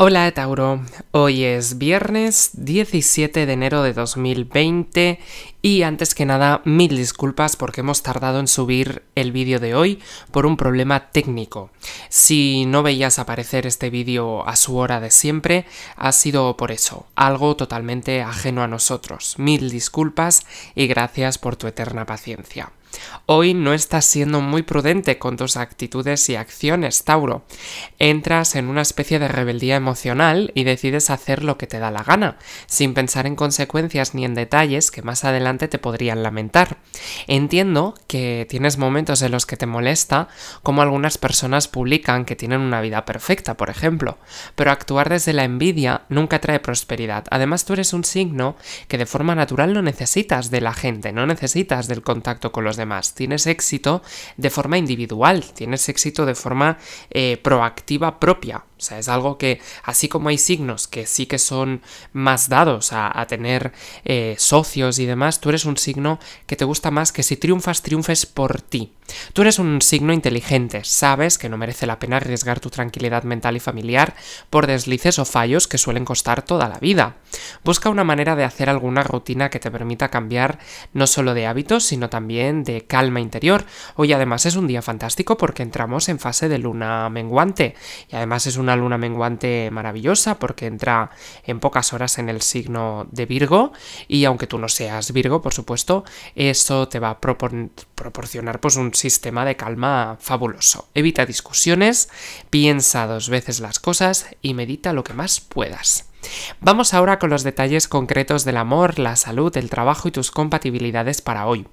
Hola Tauro, hoy es viernes 17 de enero de 2020 y antes que nada, mil disculpas porque hemos tardado en subir el vídeo de hoy por un problema técnico. Si no veías aparecer este vídeo a su hora de siempre, ha sido por eso, algo totalmente ajeno a nosotros. Mil disculpas y gracias por tu eterna paciencia. Hoy no estás siendo muy prudente con tus actitudes y acciones, Tauro. Entras en una especie de rebeldía emocional y decides hacer lo que te da la gana, sin pensar en consecuencias ni en detalles que más adelante te podrían lamentar. Entiendo que tienes momentos en los que te molesta como algunas personas publican que tienen una vida perfecta, por ejemplo, pero actuar desde la envidia nunca trae prosperidad. Además, tú eres un signo que de forma natural no necesitas de la gente, no necesitas del contacto con los demás. Tienes éxito de forma individual, tienes éxito de forma eh, proactiva propia. O sea, es algo que, así como hay signos que sí que son más dados a, tener eh, socios y demás, tú eres un signo que te gusta más que si triunfas, triunfes por ti. Tú eres un signo inteligente, sabes que no merece la pena arriesgar tu tranquilidad mental y familiar por deslices o fallos que suelen costar toda la vida. Busca una manera de hacer alguna rutina que te permita cambiar no solo de hábitos, sino también de calma interior. Hoy además es un día fantástico porque entramos en fase de luna menguante y además es una luna menguante maravillosa porque entra en pocas horas en el signo de Virgo y aunque tú no seas Virgo, por supuesto, eso te va a proporcionar pues un sistema de calma fabuloso. Evita discusiones, piensa dos veces las cosas y medita lo que más puedas. Vamos ahora con los detalles concretos del amor, la salud, el trabajo y tus compatibilidades para hoy.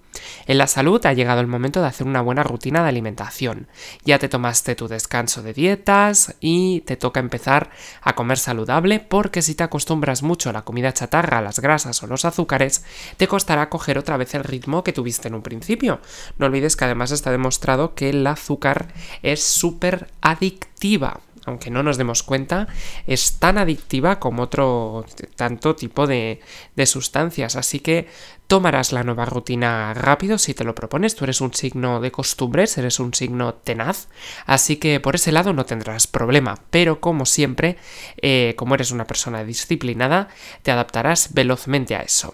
En la salud ha llegado el momento de hacer una buena rutina de alimentación. Ya te tomaste tu descanso de dietas y te toca empezar a comer saludable porque si te acostumbras mucho a la comida chatarra, las grasas o los azúcares, te costará coger otra vez el ritmo que tuviste en un principio. No olvides que además está demostrado que el azúcar es súper adictiva aunque no nos demos cuenta, es tan adictiva como otro tanto tipo de, sustancias. Así que tomarás la nueva rutina rápido si te lo propones. Tú eres un signo de costumbres, eres un signo tenaz, así que por ese lado no tendrás problema. Pero como siempre, eh, como eres una persona disciplinada, te adaptarás velozmente a eso.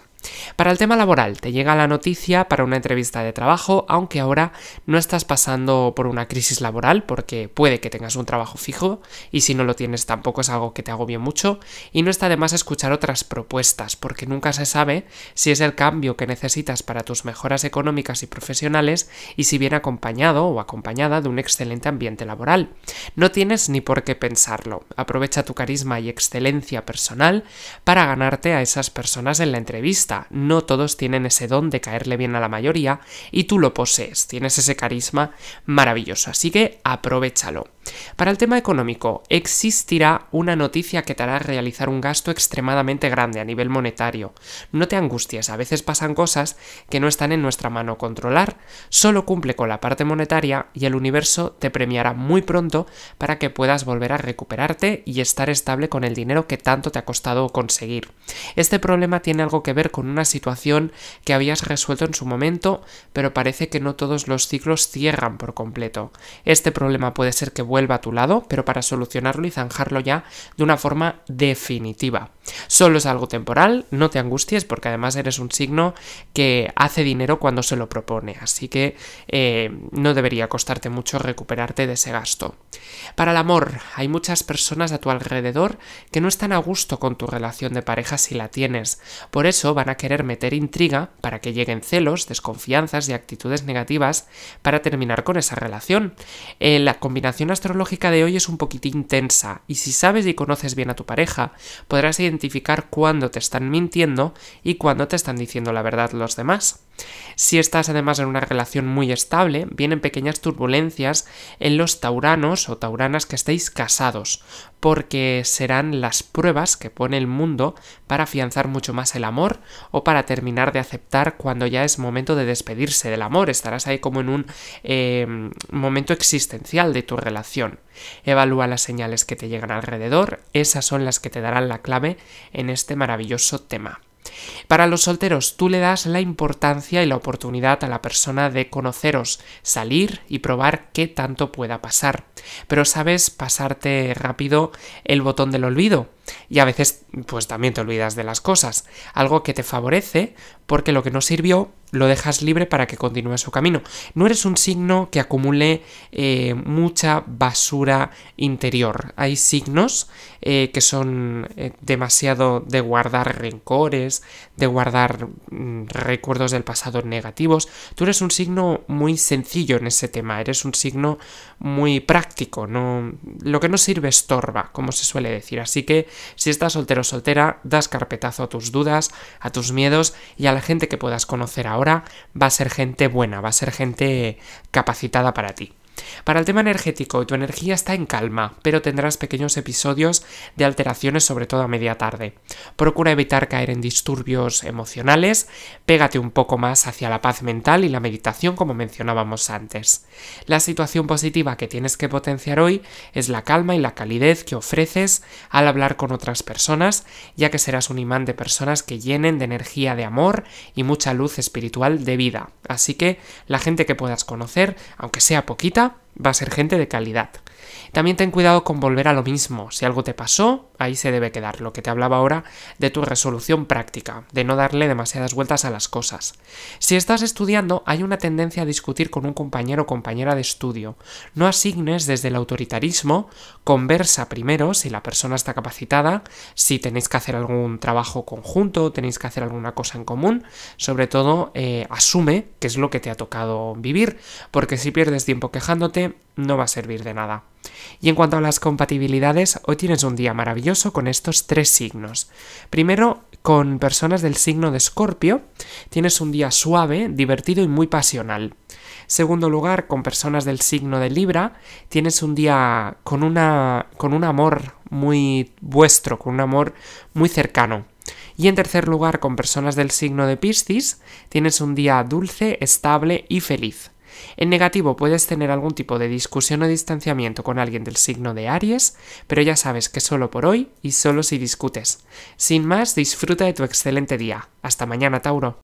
Para el tema laboral, te llega la noticia para una entrevista de trabajo, aunque ahora no estás pasando por una crisis laboral porque puede que tengas un trabajo fijo y si no lo tienes tampoco es algo que te agobie mucho y no está de más escuchar otras propuestas porque nunca se sabe si es el cambio que necesitas para tus mejoras económicas y profesionales y si viene acompañado o acompañada de un excelente ambiente laboral. No tienes ni por qué pensarlo. Aprovecha tu carisma y excelencia personal para ganarte a esas personas en la entrevista no todos tienen ese don de caerle bien a la mayoría y tú lo posees, tienes ese carisma maravilloso, así que aprovechalo. Para el tema económico, existirá una noticia que te hará realizar un gasto extremadamente grande a nivel monetario. No te angusties, a veces pasan cosas que no están en nuestra mano controlar, solo cumple con la parte monetaria y el universo te premiará muy pronto para que puedas volver a recuperarte y estar estable con el dinero que tanto te ha costado conseguir. Este problema tiene algo que ver con una situación que habías resuelto en su momento, pero parece que no todos los ciclos cierran por completo. Este problema puede ser que vuelva a tu lado, pero para solucionarlo y zanjarlo ya de una forma definitiva. Solo es algo temporal, no te angusties porque además eres un signo que hace dinero cuando se lo propone, así que eh, no debería costarte mucho recuperarte de ese gasto. Para el amor, hay muchas personas a tu alrededor que no están a gusto con tu relación de pareja si la tienes, por eso van a querer meter intriga para que lleguen celos, desconfianzas y actitudes negativas para terminar con esa relación. Eh, la combinación astrológica de hoy es un poquitín intensa y si sabes y conoces bien a tu pareja, podrás identificar identificar cuándo te están mintiendo y cuando te están diciendo la verdad los demás. Si estás además en una relación muy estable, vienen pequeñas turbulencias en los tauranos o tauranas que estéis casados, porque serán las pruebas que pone el mundo para afianzar mucho más el amor o para terminar de aceptar cuando ya es momento de despedirse del amor. Estarás ahí como en un eh, momento existencial de tu relación. Evalúa las señales que te llegan alrededor, esas son las que te darán la clave en este maravilloso tema. Para los solteros, tú le das la importancia y la oportunidad a la persona de conoceros, salir y probar qué tanto pueda pasar. Pero sabes pasarte rápido el botón del olvido. Y a veces, pues también te olvidas de las cosas. Algo que te favorece porque lo que no sirvió lo dejas libre para que continúe su camino. No eres un signo que acumule eh, mucha basura interior. Hay signos eh, que son eh, demasiado de guardar rencores, de guardar mm, recuerdos del pasado negativos. Tú eres un signo muy sencillo en ese tema, eres un signo muy práctico, no, lo que no sirve estorba, como se suele decir. Así que si estás soltero o soltera, das carpetazo a tus dudas, a tus miedos y a la gente que puedas conocer ahora ahora va a ser gente buena, va a ser gente capacitada para ti. Para el tema energético, tu energía está en calma, pero tendrás pequeños episodios de alteraciones sobre todo a media tarde. Procura evitar caer en disturbios emocionales, pégate un poco más hacia la paz mental y la meditación como mencionábamos antes. La situación positiva que tienes que potenciar hoy es la calma y la calidez que ofreces al hablar con otras personas, ya que serás un imán de personas que llenen de energía de amor y mucha luz espiritual de vida. Así que la gente que puedas conocer, aunque sea poquita, va a ser gente de calidad. También ten cuidado con volver a lo mismo. Si algo te pasó, ahí se debe quedar lo que te hablaba ahora de tu resolución práctica, de no darle demasiadas vueltas a las cosas. Si estás estudiando, hay una tendencia a discutir con un compañero o compañera de estudio. No asignes desde el autoritarismo, conversa primero si la persona está capacitada, si tenéis que hacer algún trabajo conjunto, tenéis que hacer alguna cosa en común, sobre todo eh, asume que es lo que te ha tocado vivir, porque si pierdes tiempo quejándote, no va a servir de nada. Y en cuanto a las compatibilidades, hoy tienes un día maravilloso con estos tres signos. Primero, con personas del signo de Escorpio, tienes un día suave, divertido y muy pasional. Segundo lugar, con personas del signo de Libra, tienes un día con, una, con un amor muy vuestro, con un amor muy cercano. Y en tercer lugar, con personas del signo de Piscis, tienes un día dulce, estable y feliz. En negativo puedes tener algún tipo de discusión o distanciamiento con alguien del signo de Aries, pero ya sabes que solo por hoy y solo si discutes. Sin más, disfruta de tu excelente día. Hasta mañana, Tauro.